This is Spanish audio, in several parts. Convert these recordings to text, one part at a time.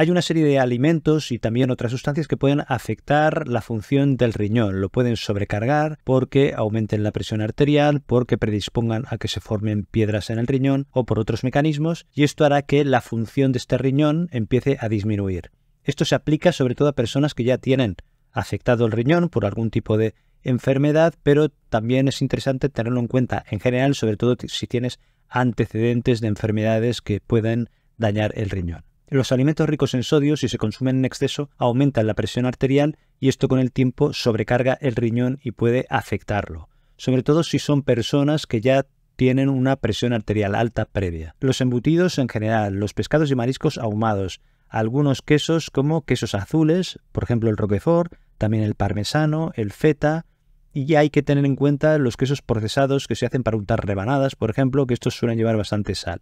Hay una serie de alimentos y también otras sustancias que pueden afectar la función del riñón. Lo pueden sobrecargar porque aumenten la presión arterial, porque predispongan a que se formen piedras en el riñón o por otros mecanismos y esto hará que la función de este riñón empiece a disminuir. Esto se aplica sobre todo a personas que ya tienen afectado el riñón por algún tipo de enfermedad, pero también es interesante tenerlo en cuenta en general, sobre todo si tienes antecedentes de enfermedades que pueden dañar el riñón. Los alimentos ricos en sodio, si se consumen en exceso, aumentan la presión arterial y esto con el tiempo sobrecarga el riñón y puede afectarlo, sobre todo si son personas que ya tienen una presión arterial alta previa. Los embutidos en general, los pescados y mariscos ahumados, algunos quesos como quesos azules, por ejemplo el roquefort, también el parmesano, el feta, y hay que tener en cuenta los quesos procesados que se hacen para untar rebanadas, por ejemplo, que estos suelen llevar bastante sal.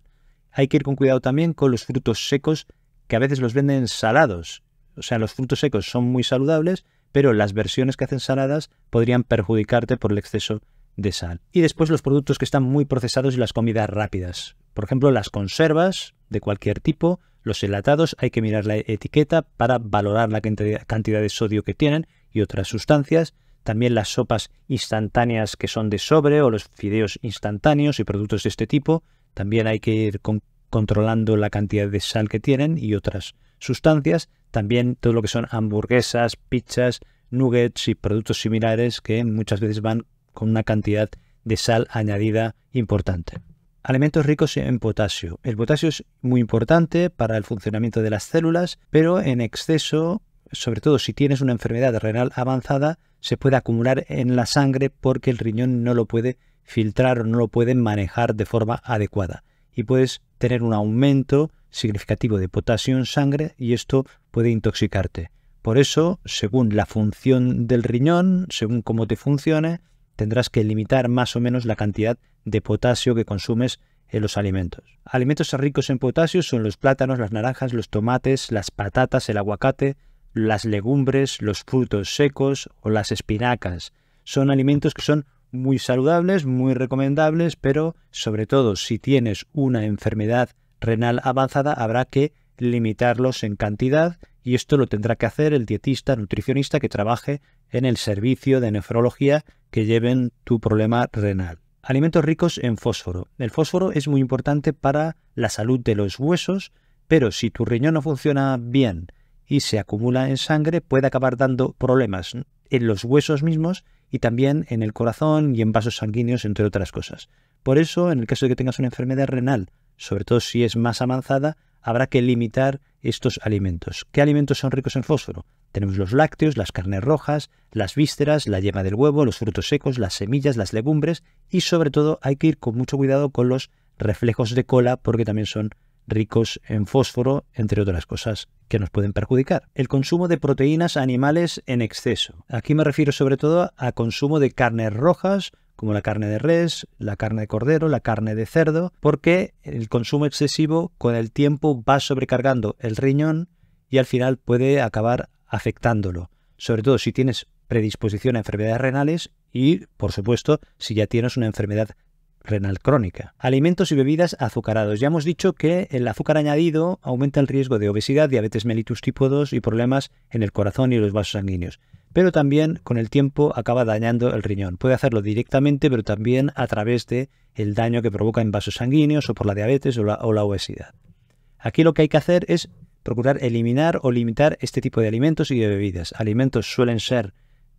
Hay que ir con cuidado también con los frutos secos, que a veces los venden salados. O sea, los frutos secos son muy saludables, pero las versiones que hacen saladas podrían perjudicarte por el exceso de sal. Y después los productos que están muy procesados y las comidas rápidas. Por ejemplo, las conservas de cualquier tipo, los enlatados, hay que mirar la etiqueta para valorar la cantidad de sodio que tienen y otras sustancias. También las sopas instantáneas que son de sobre o los fideos instantáneos y productos de este tipo también hay que ir controlando la cantidad de sal que tienen y otras sustancias. También todo lo que son hamburguesas, pizzas, nuggets y productos similares que muchas veces van con una cantidad de sal añadida importante. Alimentos ricos en potasio. El potasio es muy importante para el funcionamiento de las células, pero en exceso, sobre todo si tienes una enfermedad renal avanzada, se puede acumular en la sangre porque el riñón no lo puede filtrar o no lo pueden manejar de forma adecuada. Y puedes tener un aumento significativo de potasio en sangre y esto puede intoxicarte. Por eso, según la función del riñón, según cómo te funcione, tendrás que limitar más o menos la cantidad de potasio que consumes en los alimentos. Alimentos ricos en potasio son los plátanos, las naranjas, los tomates, las patatas, el aguacate, las legumbres, los frutos secos o las espinacas. Son alimentos que son muy saludables, muy recomendables, pero sobre todo si tienes una enfermedad renal avanzada habrá que limitarlos en cantidad y esto lo tendrá que hacer el dietista, nutricionista que trabaje en el servicio de nefrología que lleven tu problema renal. Alimentos ricos en fósforo. El fósforo es muy importante para la salud de los huesos, pero si tu riñón no funciona bien y se acumula en sangre, puede acabar dando problemas en los huesos mismos y también en el corazón y en vasos sanguíneos, entre otras cosas. Por eso, en el caso de que tengas una enfermedad renal, sobre todo si es más avanzada, habrá que limitar estos alimentos. ¿Qué alimentos son ricos en fósforo? Tenemos los lácteos, las carnes rojas, las vísceras, la yema del huevo, los frutos secos, las semillas, las legumbres y sobre todo hay que ir con mucho cuidado con los reflejos de cola porque también son ricos en fósforo, entre otras cosas que nos pueden perjudicar. El consumo de proteínas animales en exceso. Aquí me refiero sobre todo a consumo de carnes rojas, como la carne de res, la carne de cordero, la carne de cerdo, porque el consumo excesivo con el tiempo va sobrecargando el riñón y al final puede acabar afectándolo, sobre todo si tienes predisposición a enfermedades renales y, por supuesto, si ya tienes una enfermedad renal crónica. Alimentos y bebidas azucarados. Ya hemos dicho que el azúcar añadido aumenta el riesgo de obesidad, diabetes mellitus tipo 2 y problemas en el corazón y los vasos sanguíneos. Pero también con el tiempo acaba dañando el riñón. Puede hacerlo directamente, pero también a través de el daño que provoca en vasos sanguíneos o por la diabetes o la, obesidad. Aquí lo que hay que hacer es procurar eliminar o limitar este tipo de alimentos y de bebidas. Alimentos suelen ser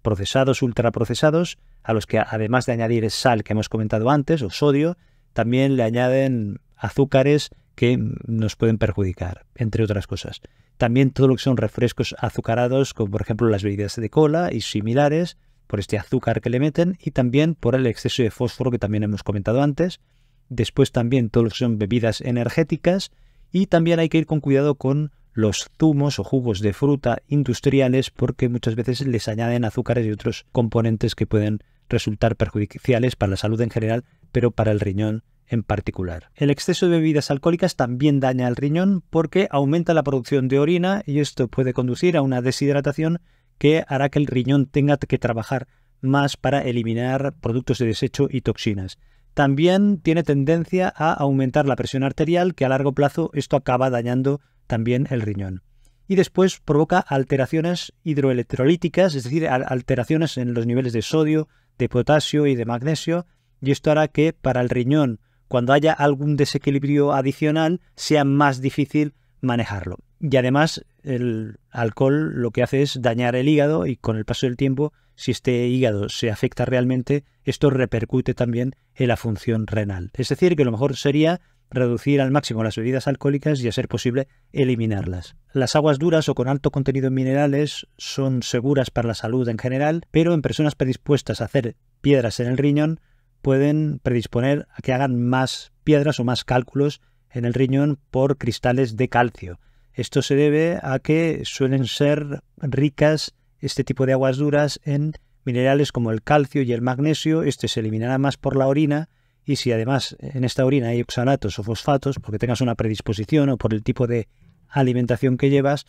procesados, ultraprocesados, a los que además de añadir sal que hemos comentado antes o sodio, también le añaden azúcares que nos pueden perjudicar, entre otras cosas. También todo lo que son refrescos azucarados, como por ejemplo las bebidas de cola y similares, por este azúcar que le meten y también por el exceso de fósforo que también hemos comentado antes. Después también todo lo que son bebidas energéticas y también hay que ir con cuidado con los zumos o jugos de fruta industriales porque muchas veces les añaden azúcares y otros componentes que pueden resultar perjudiciales para la salud en general, pero para el riñón en particular. El exceso de bebidas alcohólicas también daña al riñón porque aumenta la producción de orina y esto puede conducir a una deshidratación que hará que el riñón tenga que trabajar más para eliminar productos de desecho y toxinas. También tiene tendencia a aumentar la presión arterial, que a largo plazo esto acaba dañando también el riñón. Y después provoca alteraciones hidroelectrolíticas, es decir, alteraciones en los niveles de sodio, de potasio y de magnesio, y esto hará que para el riñón, cuando haya algún desequilibrio adicional, sea más difícil manejarlo. Y además el alcohol lo que hace es dañar el hígado y con el paso del tiempo, si este hígado se afecta realmente, esto repercute también en la función renal. Es decir, que lo mejor sería reducir al máximo las bebidas alcohólicas y, a ser posible, eliminarlas. Las aguas duras o con alto contenido en minerales son seguras para la salud en general, pero en personas predispuestas a hacer piedras en el riñón pueden predisponer a que hagan más piedras o más cálculos en el riñón por cristales de calcio. Esto se debe a que suelen ser ricas este tipo de aguas duras en minerales como el calcio y el magnesio. Este se eliminará más por la orina y si además en esta orina hay oxalatos o fosfatos, porque tengas una predisposición o por el tipo de alimentación que llevas,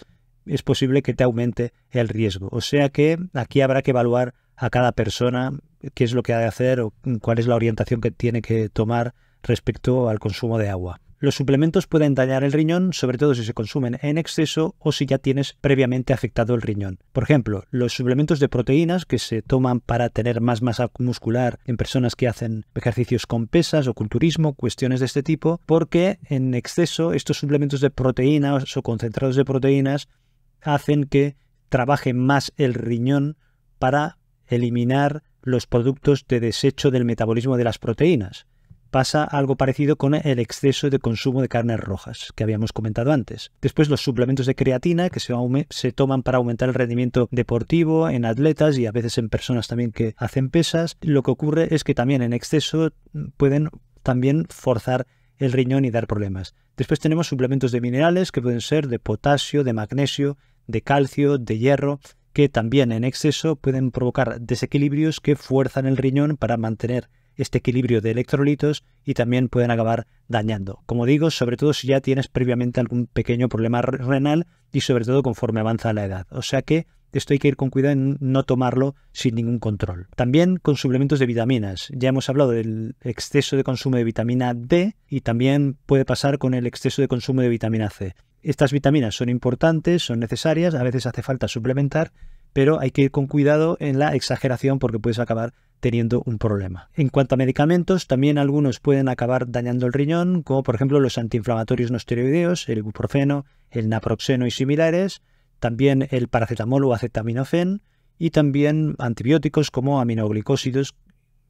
es posible que te aumente el riesgo. O sea que aquí habrá que evaluar a cada persona qué es lo que ha de hacer o cuál es la orientación que tiene que tomar respecto al consumo de agua. Los suplementos pueden dañar el riñón, sobre todo si se consumen en exceso o si ya tienes previamente afectado el riñón. Por ejemplo, los suplementos de proteínas que se toman para tener más masa muscular en personas que hacen ejercicios con pesas o culturismo, cuestiones de este tipo, porque en exceso estos suplementos de proteínas o concentrados de proteínas hacen que trabaje más el riñón para eliminar los productos de desecho del metabolismo de las proteínas pasa algo parecido con el exceso de consumo de carnes rojas que habíamos comentado antes. Después los suplementos de creatina que se, toman para aumentar el rendimiento deportivo en atletas y a veces en personas también que hacen pesas. Lo que ocurre es que también en exceso pueden también forzar el riñón y dar problemas. Después tenemos suplementos de minerales que pueden ser de potasio, de magnesio, de calcio, de hierro, que también en exceso pueden provocar desequilibrios que fuerzan el riñón para mantener este equilibrio de electrolitos y también pueden acabar dañando. Como digo, sobre todo si ya tienes previamente algún pequeño problema renal y sobre todo conforme avanza la edad. O sea que esto hay que ir con cuidado en no tomarlo sin ningún control. También con suplementos de vitaminas. Ya hemos hablado del exceso de consumo de vitamina D y también puede pasar con el exceso de consumo de vitamina C. Estas vitaminas son importantes, son necesarias, a veces hace falta suplementar, pero hay que ir con cuidado en la exageración porque puedes acabar teniendo un problema. En cuanto a medicamentos, también algunos pueden acabar dañando el riñón, como por ejemplo los antiinflamatorios no esteroideos, el ibuprofeno, el naproxeno y similares, también el paracetamol o acetaminofén, y también antibióticos como aminoglicósidos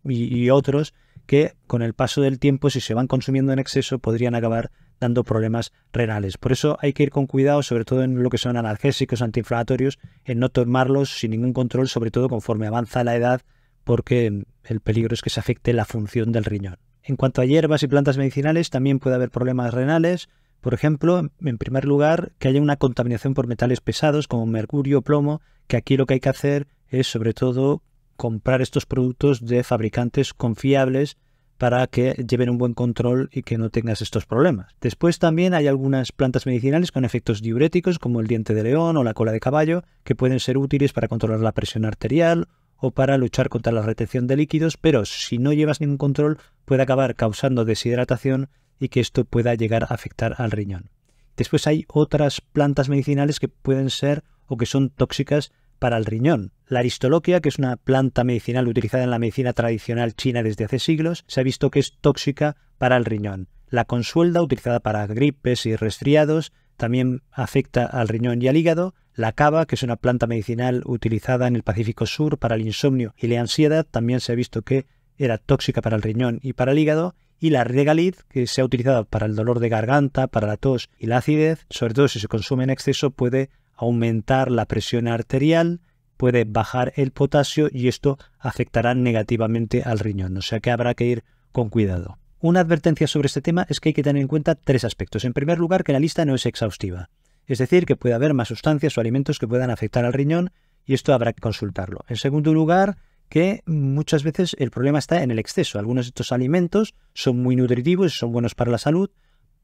y otros que con el paso del tiempo, si se van consumiendo en exceso, podrían acabar dando problemas renales. Por eso hay que ir con cuidado, sobre todo en lo que son analgésicos, antiinflamatorios, en no tomarlos sin ningún control, sobre todo conforme avanza la edad porque el peligro es que se afecte la función del riñón. En cuanto a hierbas y plantas medicinales, también puede haber problemas renales. Por ejemplo, en primer lugar, que haya una contaminación por metales pesados como mercurio, o plomo, que aquí lo que hay que hacer es sobre todo comprar estos productos de fabricantes confiables para que lleven un buen control y que no tengas estos problemas. Después también hay algunas plantas medicinales con efectos diuréticos como el diente de león o la cola de caballo que pueden ser útiles para controlar la presión arterial o para luchar contra la retención de líquidos, pero si no llevas ningún control puede acabar causando deshidratación y que esto pueda llegar a afectar al riñón. Después hay otras plantas medicinales que pueden ser o que son tóxicas para el riñón. La aristoloquia, que es una planta medicinal utilizada en la medicina tradicional china desde hace siglos, se ha visto que es tóxica para el riñón. La consuelda, utilizada para gripes y resfriados, también afecta al riñón y al hígado. La cava, que es una planta medicinal utilizada en el Pacífico Sur para el insomnio y la ansiedad, también se ha visto que era tóxica para el riñón y para el hígado, y la regaliz, que se ha utilizado para el dolor de garganta, para la tos y la acidez, sobre todo si se consume en exceso, puede aumentar la presión arterial, puede bajar el potasio y esto afectará negativamente al riñón, o sea que habrá que ir con cuidado. Una advertencia sobre este tema es que hay que tener en cuenta tres aspectos. En primer lugar, que la lista no es exhaustiva. Es decir, que puede haber más sustancias o alimentos que puedan afectar al riñón y esto habrá que consultarlo. En segundo lugar, que muchas veces el problema está en el exceso. Algunos de estos alimentos son muy nutritivos y son buenos para la salud.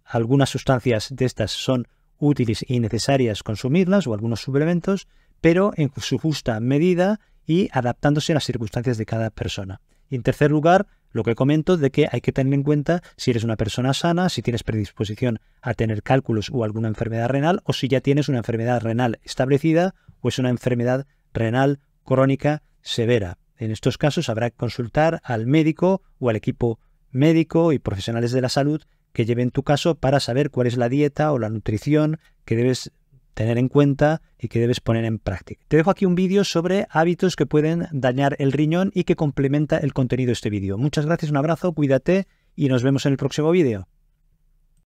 Algunas sustancias de estas son útiles y necesarias consumirlas o algunos suplementos, pero en su justa medida y adaptándose a las circunstancias de cada persona. Y en tercer lugar, lo que comento de que hay que tener en cuenta si eres una persona sana, si tienes predisposición a tener cálculos o alguna enfermedad renal, o si ya tienes una enfermedad renal establecida o es una enfermedad renal crónica severa. En estos casos habrá que consultar al médico o al equipo médico y profesionales de la salud que lleven tu caso para saber cuál es la dieta o la nutrición que debes tener en cuenta y que debes poner en práctica. Te dejo aquí un vídeo sobre hábitos que pueden dañar el riñón y que complementa el contenido de este vídeo. Muchas gracias, un abrazo, cuídate y nos vemos en el próximo vídeo.